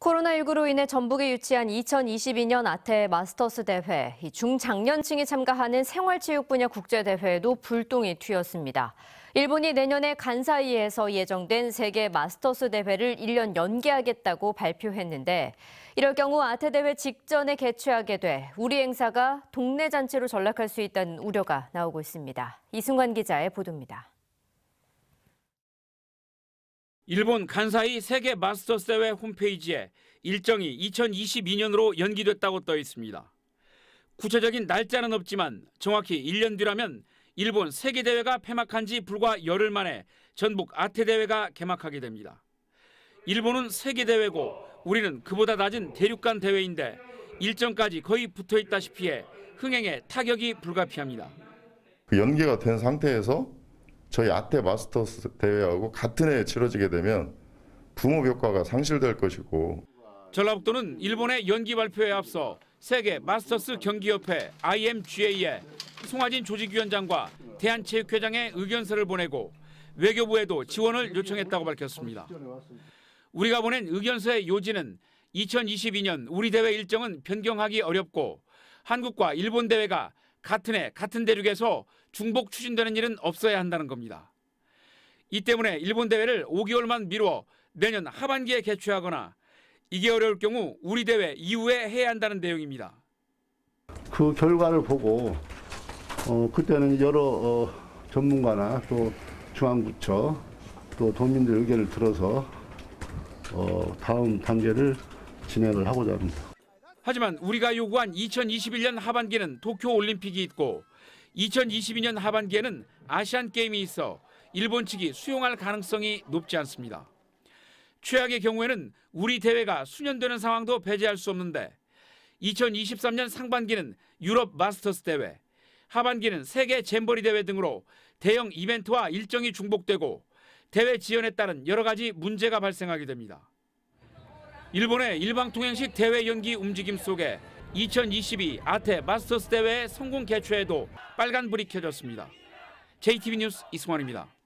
코로나19로 인해 전북에 유치한 2022년 아태 마스터스 대회, 중장년층이 참가하는 생활체육 분야 국제대회에도 불똥이 튀었습니다. 일본이 내년에 간사이에서 예정된 세계 마스터스 대회를 1년 연기하겠다고 발표했는데, 이럴 경우 아태 대회 직전에 개최하게 돼 우리 행사가 동네 잔치로 전락할 수 있다는 우려가 나오고 있습니다. 이승관 기자의 보도입니다. 일본 간사이 세계 마스터스 대회 홈페이지에 일정이 2022년으로 연기됐다고 떠 있습니다. 구체적인 날짜는 없지만 정확히 1년 뒤라면 일본 세계 대회가 폐막한 지 불과 열흘 만에 전북 아태 대회가 개막하게 됩니다. 일본은 세계 대회고 우리는 그보다 낮은 대륙간 대회인데 일정까지 거의 붙어 있다시피 해 흥행에 타격이 불가피합니다. 그 연계가 된 상태에서 저희 아테 마스터스 대회하고 같은 해에 치러지게 되면 부모 효과가 상실될 것이고 전라북도는 일본의 연기 발표에 앞서 세계 마스터스 경기협회 IMGA에 송하진 조직위원장과 대한체육회장의 의견서를 보내고 외교부에도 지원을 요청했다고 밝혔습니다. 우리가 보낸 의견서의 요지는 2022년 우리 대회 일정은 변경하기 어렵고 한국과 일본 대회가 같은 해 같은 대륙에서 중복 추진되는 일은 없어야 한다는 겁니다. 이 때문에 일본 대회를 5개월만 미루 내년 하반기에 개최하거나 이게 어려울 경우 우리 대회 이후에 해야 한다는 내용입니다. 그 결과를 보고 어, 그때는 여러 어, 전문가나 또 중앙부처 또 도민들 의견을 들어서 어, 다음 단계를 진행을 하고자 합니다. 하지만 우리가 요구한 2021년 하반기는 도쿄 올림픽이 있고 2022년 하반기에는 아시안 게임이 있어 일본 측이 수용할 가능성이 높지 않습니다. 최악의 경우에는 우리 대회가 수년되는 상황도 배제할 수 없는데 2023년 상반기는 유럽 마스터스 대회, 하반기는 세계 잼버리 대회 등으로 대형 이벤트와 일정이 중복되고 대회 지연에 따른 여러 가지 문제가 발생하게 됩니다. 일본의 일방통행식 대회 연기 움직임 속에 2022 아테 마스터스 대회 성공 개최에도 빨간 불이 켜졌습니다. JTB 뉴스 이승환입니다.